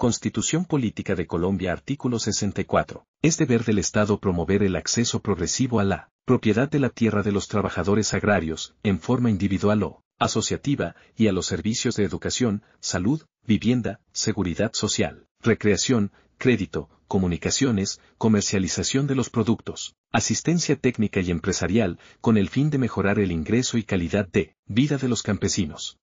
Constitución Política de Colombia Artículo 64. Es deber del Estado promover el acceso progresivo a la propiedad de la tierra de los trabajadores agrarios, en forma individual o asociativa, y a los servicios de educación, salud, vivienda, seguridad social, recreación, crédito, comunicaciones, comercialización de los productos, asistencia técnica y empresarial, con el fin de mejorar el ingreso y calidad de vida de los campesinos.